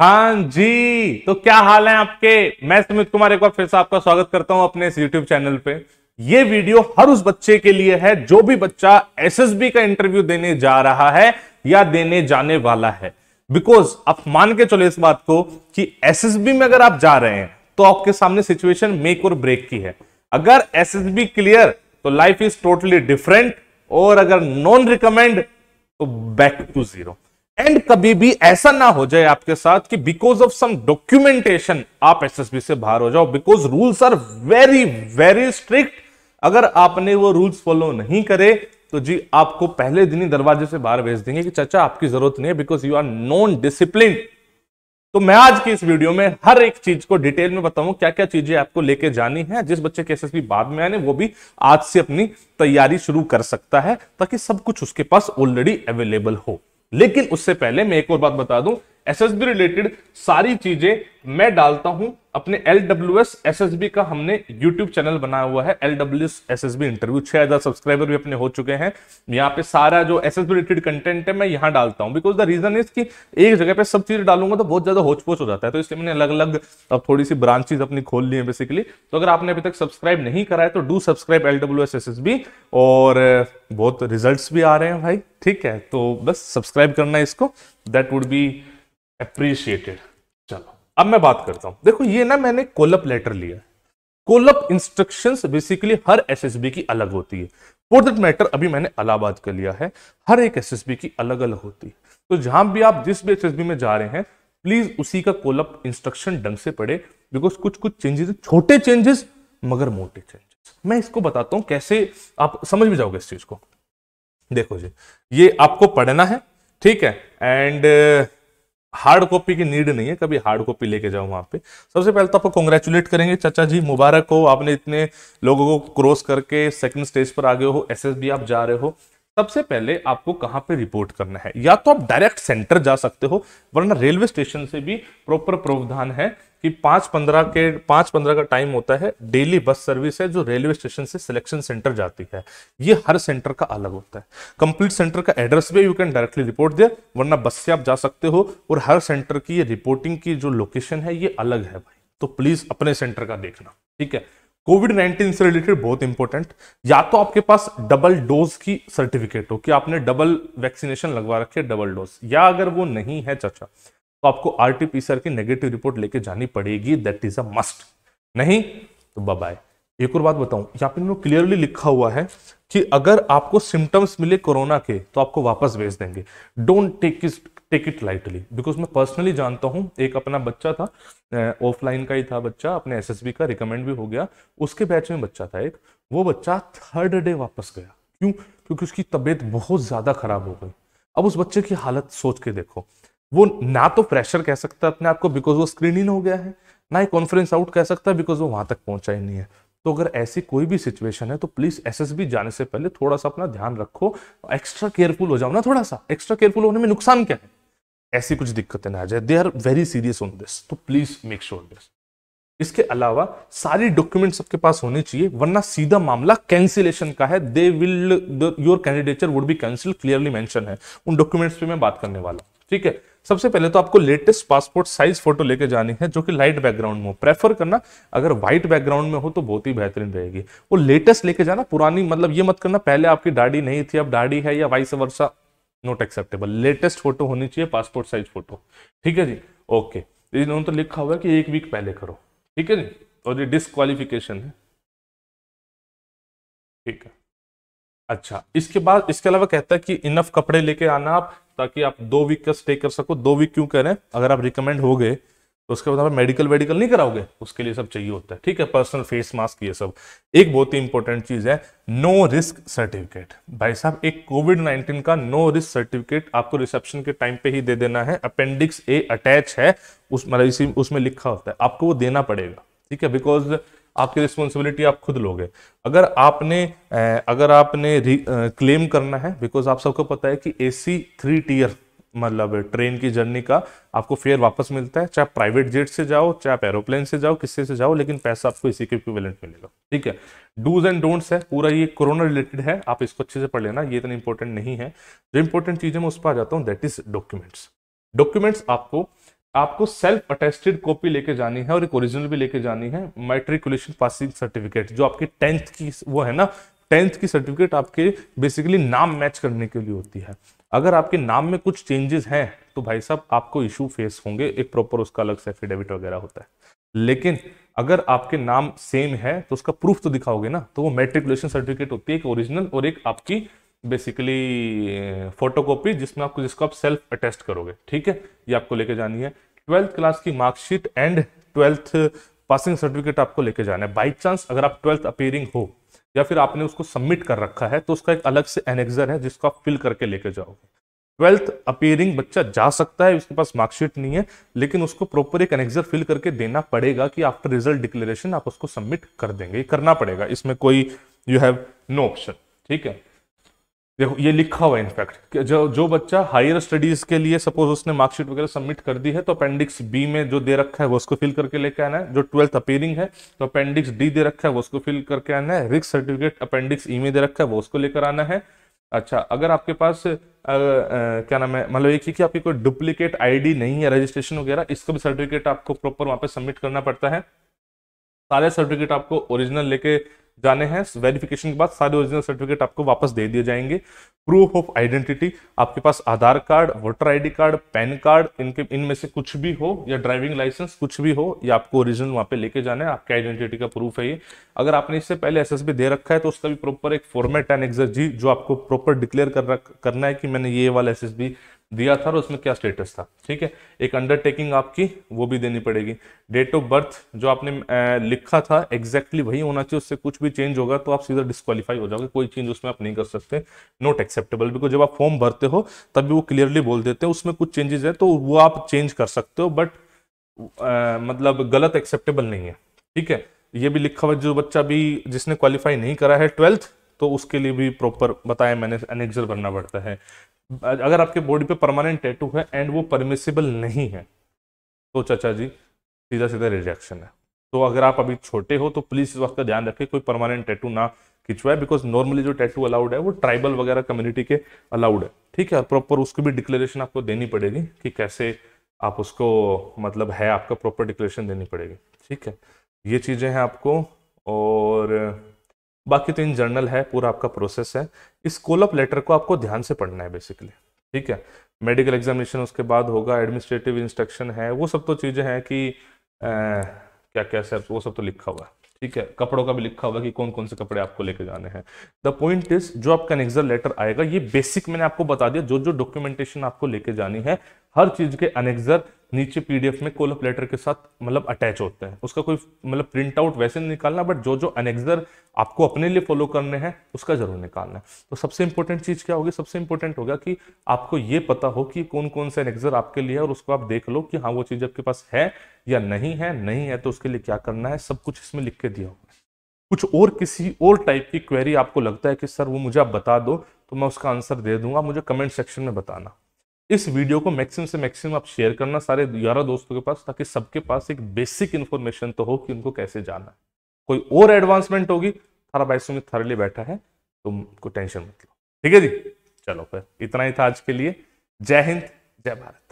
हाँ जी तो क्या हाल है आपके मैं सुमित कुमार एक बार फिर से आपका स्वागत करता हूं अपने इस YouTube चैनल पे ये वीडियो हर उस बच्चे के लिए है जो भी बच्चा एसएसबी का इंटरव्यू देने जा रहा है या देने जाने वाला है बिकॉज आप मान के चलो इस बात को कि एसएसबी में अगर आप जा रहे हैं तो आपके सामने सिचुएशन मेक और ब्रेक की है अगर एस क्लियर तो लाइफ इज टोटली डिफरेंट और अगर नॉन रिकमेंड तो बैक टू जीरो एंड कभी भी ऐसा ना हो जाए आपके साथ कि बिकॉज ऑफ सम डॉक्यूमेंटेशन आप एसएसबी से बाहर हो जाओ because rules are very very strict अगर आपने वो रूल्स फॉलो नहीं करे तो जी आपको पहले दिन ही दरवाजे से बाहर भेज देंगे कि चाचा आपकी जरूरत नहीं है because you are non discipline तो मैं आज की इस वीडियो में हर एक चीज को डिटेल में बताऊं क्या क्या चीजें आपको लेके जानी है जिस बच्चे के एसएसबी बाद में आने वो भी आज से अपनी तैयारी शुरू कर सकता है ताकि सब कुछ उसके पास ऑलरेडी अवेलेबल हो लेकिन उससे पहले मैं एक और बात बता दूं एसएसबी रिलेटेड सारी चीजें मैं डालता हूं अपने L W S S S B का हमने यूट्यूब चैनल बनाया हुआ है L W S S S B interview छह हजार सब्सक्राइबर भी अपने हो चुके हैं यहाँ पे सारा जो S S B related content है मैं यहाँ डालता हूँ बिकॉज द रीजन इज कि एक जगह पे सब चीज डालूंगा तो बहुत ज्यादा होचपोच हो जाता है तो इसलिए मैंने अलग अलग अब थोड़ी सी ब्रांचेज अपनी खोल ली है बेसिकली तो अगर आपने अभी तक सब्सक्राइब नहीं करा है तो do subscribe L W S S S B और बहुत रिजल्ट भी आ रहे हैं भाई ठीक है तो बस सब्सक्राइब करना है इसको दैट वुड बी अप्रिशिएटेड चलो अब मैं बात करता हूं देखो ये ना मैंने कोलअप लेटर लिया कोलअप इंस्ट्रक्शंस बेसिकली हर एसएसबी की अलग होती है फॉर दैट मैटर अभी मैंने अलाहाबाद का लिया है हर एक एसएसबी की अलग अलग होती है तो जहां भी आप जिस भी एसएसबी में जा रहे हैं प्लीज उसी का कोलअप इंस्ट्रक्शन ढंग से पढ़े बिकॉज कुछ कुछ चेंजेस छोटे चेंजेस मगर मोटे चेंजेस मैं इसको बताता हूं कैसे आप समझ भी जाओगे इस चीज को देखो जी ये आपको पढ़ना है ठीक है एंड हार्ड कॉपी की नीड नहीं है कभी हार्ड कॉपी लेके जाओ वहां पे सबसे पहले तो आपको कॉन्ग्रेचुलेट करेंगे चाचा जी मुबारक हो आपने इतने लोगों को क्रॉस करके सेकंड स्टेज पर आगे हो एसएसबी आप जा रहे हो सबसे पहले आपको कहां पे रिपोर्ट करना है या तो आप डायरेक्ट सेंटर जा सकते हो वरना रेलवे स्टेशन से भी प्रॉपर प्रावधान है कि पांच पंद्रह के पांच पंद्रह का टाइम होता है डेली बस सर्विस है जो रेलवे स्टेशन से सिलेक्शन सेंटर जाती है ये हर सेंटर का अलग होता है कंप्लीट सेंटर का एड्रेस भी यू कैन डायरेक्टली रिपोर्ट दे वरना बस से आप जा सकते हो और हर सेंटर की ये रिपोर्टिंग की जो लोकेशन है ये अलग है भाई तो प्लीज अपने सेंटर का देखना ठीक है कोविड नाइन्टीन से रिलेटेड बहुत इंपॉर्टेंट या तो आपके पास डबल डोज की सर्टिफिकेट हो कि आपने डबल वैक्सीनेशन लगवा रखी है डबल डोज या अगर वो नहीं है चाचा तो आपको आर टी पी की नेगेटिव रिपोर्ट लेके जानी पड़ेगी दैट इज अ मस्ट नहीं तो बाय एक और बात बताऊं यहाँ पे इन्होंने क्लियरली लिखा हुआ है कि अगर आपको सिम्टम्स मिले कोरोना के तो आपको वापस भेज देंगे don't take it take it lightly because मैं पर्सनली जानता हूँ एक अपना बच्चा था ऑफलाइन का ही था बच्चा अपने एस का रिकमेंड भी हो गया उसके बैच में बच्चा था एक वो बच्चा थर्ड डे वापस गया क्यों क्योंकि उसकी तबीयत बहुत ज़्यादा खराब हो गई अब उस बच्चे की हालत सोच के देखो वो ना तो प्रेशर कह सकता है अपने आप को बिकॉज वो स्क्रीन इन हो गया है ना ही कॉन्फ्रेंस आउट कह सकता है बिकॉज वो वहां तक पहुंचा ही नहीं है तो अगर ऐसी कोई भी सिचुएशन है तो प्लीज एसएसबी जाने से पहले थोड़ा सा अपना ध्यान रखो एक्स्ट्रा केयरफुल हो जाओ ना थोड़ा सा एक्स्ट्रा केयरफुल होने में नुकसान क्या है ऐसी कुछ दिक्कतें ना आ जाए they are very serious on this तो प्लीज मेक श्योर दिस इसके अलावा सारी डॉक्यूमेंट्स सबके पास होने चाहिए वरना सीधा मामला कैंसिलेशन का है they will your candidature would be cancel clearly mention है उन डॉक्यूमेंट्स पे मैं बात करने वाला ठीक है सबसे पहले तो आपको लेटेस्ट पासपोर्ट साइज फोटो लेके जानी है जो कि लाइट बैकग्राउंड में हो प्रेफर करना अगर व्हाइट बैकग्राउंड में हो तो बहुत ही बेहतरीन रहेगी वो लेटेस्ट लेके जाना पुरानी मतलब ये मत करना पहले आपकी दाढ़ी नहीं थी अब दाढ़ी है या vice versa not acceptable latest photo होनी चाहिए पासपोर्ट साइज फोटो ठीक है जी ओके इन्होंने तो लिखा हुआ है कि एक वीक पहले करो ठीक है जी और ये डिसक्वालिफिकेशन है ठीक है अच्छा इसके बाद इसके अलावा कहता है कि इनफ कपड़े लेके आना आप ताकि आप दो वीक का स्टे कर सको दो वीक क्यों करें अगर आप रिकमेंड हो गए तो उसके बाद आप मेडिकल वेडिकल नहीं कराओगे उसके लिए सब चाहिए होता है ठीक है पर्सनल फेस मास्क ये सब एक बहुत ही इंपॉर्टेंट चीज़ है नो रिस्क सर्टिफिकेट भाई साहब एक कोविड नाइन्टीन का नो रिस्क सर्टिफिकेट आपको रिसेप्शन के टाइम पे ही दे देना है अपेंडिक्स ए अटैच है उस मतलब इसी उसमें लिखा होता है आपको वो देना पड़ेगा ठीक है बिकॉज आपकी रिस्पॉन्सिबिलिटी आप खुद लोगे अगर आपने अगर आपने क्लेम करना है बिकॉज आप सबको पता है कि ए सी थ्री टीयर मतलब ट्रेन की जर्नी का आपको फेयर वापस मिलता है चाहे प्राइवेट जेट से जाओ चाहे आप एरोप्लेन से जाओ किससे से जाओ लेकिन पैसा आपको इसी के इक्विवेलेंट मिलेगा ठीक है डूज एंड डोंट्स है पूरा ये कोरोना रिलेटेड है आप इसको अच्छे से पढ़ लेना ये इतना इंपॉर्टेंट नहीं है जो इंपॉर्टेंट चीज़ है मैं उस पर आ जाता हूँ दैट इज डॉक्यूमेंट्स डॉक्यूमेंट्स आपको आपको सेल्फ अटेस्टेड कॉपी लेके जानी है और एक ओरिजिनल भी लेके जानी है मेट्रिकुलेशन पासिंग सर्टिफिकेट जो आपकी टेंथ की वो है ना टेंथ की सर्टिफिकेट आपके बेसिकली नाम मैच करने के लिए होती है अगर आपके नाम में कुछ चेंजेस हैं तो भाई साहब आपको इशू फेस होंगे एक प्रॉपर उसका अलग से एफिडेविट वगैरह होता है लेकिन अगर आपके नाम सेम है तो उसका प्रूफ तो दिखाओगे ना तो वो मेट्रिकुलेशन सर्टिफिकेट होती है एक ओरिजिनल और एक आपकी बेसिकली फोटोकॉपी जिसमें आपको जिसको आप सेल्फ अटेस्ट करोगे ठीक है ये आपको लेके जानी है ट्वेल्थ क्लास की marksheet and twelfth passing certificate आपको लेके जाना है बाई चांस अगर आप ट्वेल्थ अपेयरिंग हो या फिर आपने उसको सबमिट कर रखा है तो उसका एक अलग से एनेक्जर है जिसको आप फिल करके लेके जाओगे ट्वेल्थ अपियरिंग बच्चा जा सकता है उसके पास मार्कशीट नहीं है लेकिन उसको प्रॉपर एक एनेक्जर फिल करके देना पड़ेगा कि आफ्टर रिजल्ट डिक्लेरेशन आप उसको सबमिट कर देंगे करना पड़ेगा इसमें कोई यू हैव नो ऑप्शन ठीक है देखो ये लिखा हुआ है इनफैक्ट जो जो बच्चा हायर स्टडीज के लिए सपोज उसने मार्कशीट वगैरह सबमिट कर दी है तो अपेंडिक्स बी में जो दे रखा है वो उसको फिल करके लेके आना है जो ट्वेल्थ अपेयरिंग है तो अपेंडिक्स डी दे रखा है वो उसको फिल करके आना है रिक्स सर्टिफिकेट अपेंडिक्स ई में दे रखा है वो उसको लेकर आना है अच्छा अगर आपके पास आ, आ, क्या नाम है मतलब एक ही कि आपकी कोई डुप्लीकेट आईडी नहीं है रजिस्ट्रेशन वगैरह इसको भी सर्टिफिकेट आपको प्रॉपर वहां पे सबमिट करना पड़ता है सारे सर्टिफिकेट आपको ओरिजिनल लेके जाने हैं वेरिफिकेशन के बाद सारे ओरिजिनल सर्टिफिकेट आपको वापस दे दिए जाएंगे प्रूफ ऑफ आइडेंटिटी आपके पास Aadhaar card voter ID card PAN card इनके इनमें से कुछ भी हो या ड्राइविंग लाइसेंस कुछ भी हो या आपको ओरिजिनल वहां पे लेके जाना है आपके आइडेंटिटी का प्रूफ है ये अगर आपने इससे पहले एसएसबी दे रखा है तो उसका भी प्रॉपर एक फॉर्मेट एंड जी जो आपको प्रॉपर डिक्लेयर कर करना है कि मैंने ये वाला एस दिया था और उसमें क्या स्टेटस था ठीक है एक अंडरटेकिंग आपकी वो भी देनी पड़ेगी डेट ऑफ बर्थ जो आपने लिखा था एग्जैक्टली exactly वही होना चाहिए उससे कुछ भी चेंज होगा तो आप सीधा डिस्कालीफाई हो जाओगे कोई चेंज उसमें आप नहीं कर सकते नॉट एक्सेप्टेबल बिकॉज जब आप फॉर्म भरते हो तब भी वो क्लियरली बोल देते हैं उसमें कुछ चेंजेस है तो वो आप चेंज कर सकते हो बट मतलब गलत एक्सेप्टेबल नहीं है ठीक है ये भी लिखा हुआ जो बच्चा भी जिसने क्वालिफाई नहीं करा है ट्वेल्थ तो उसके लिए भी प्रॉपर बताया मैंने एनेक्जर भरना पड़ता है अगर आपके बॉडी पे परमानेंट टैटू है एंड वो परमिसिबल नहीं है तो चाचा जी सीधा सीधा रिजेक्शन है तो अगर आप अभी छोटे हो तो प्लीज़ इस वक्त का ध्यान रखें कोई परमानेंट टैटू ना खिंचवाए बिकॉज नॉर्मली जो टैटू अलाउड है वो ट्राइबल वगैरह कम्युनिटी के अलाउड है ठीक है प्रॉपर उसको भी डिक्लेरेशन आपको देनी पड़ेगी कि कैसे आप उसको मतलब है आपका प्रॉपर डिक्लेरेशन देनी पड़ेगी ठीक है ये चीज़ें हैं आपको और बाकी तो इन जर्नल है पूरा आपका प्रोसेस है इस कोलअप लेटर को आपको ध्यान से पढ़ना है बेसिकली ठीक है मेडिकल एग्जामिनेशन उसके बाद होगा एडमिनिस्ट्रेटिव इंस्ट्रक्शन है वो सब तो चीज़ें हैं कि आ, क्या क्या सर वो सब तो लिखा हुआ है ठीक है कपड़ों का भी लिखा हुआ कि कौन कौन से कपड़े आपको लेके जाने हैं द पॉइंट इज जो आपका अनेक्जर लेटर आएगा ये बेसिक मैंने आपको बता दिया जो जो डॉक्यूमेंटेशन आपको लेके जानी है हर चीज के अनेक्जर नीचे पीडीएफ में कोलप लेटर के साथ मतलब अटैच होते हैं उसका कोई मतलब प्रिंट आउट वैसे नहीं निकालना बट जो जो अनेक्जर आपको अपने लिए फॉलो करने हैं उसका जरूर निकालना है तो सबसे इंपॉर्टेंट चीज़ क्या होगी सबसे इंपॉर्टेंट होगा कि आपको ये पता हो कि कौन कौन सा अनेक्जर आपके लिए है और उसको आप देख लो कि हाँ वो चीज़ आपके पास है या नहीं है नहीं है तो उसके लिए क्या करना है सब कुछ इसमें लिख के दिया होगा कुछ और किसी और टाइप की क्वेरी आपको लगता है कि सर वो मुझे आप बता दो तो मैं उसका आंसर दे दूंगा मुझे कमेंट सेक्शन में बताना इस वीडियो को मैक्सिमम से मैक्सिमम आप शेयर करना सारे ग्यारह दोस्तों के पास ताकि सबके पास एक बेसिक इन्फॉर्मेशन तो हो कि उनको कैसे जाना है कोई और एडवांसमेंट होगी थारा बाईस में थरली बैठा है को टेंशन मत लो ठीक है जी चलो फिर इतना ही था आज के लिए जय हिंद जय भारत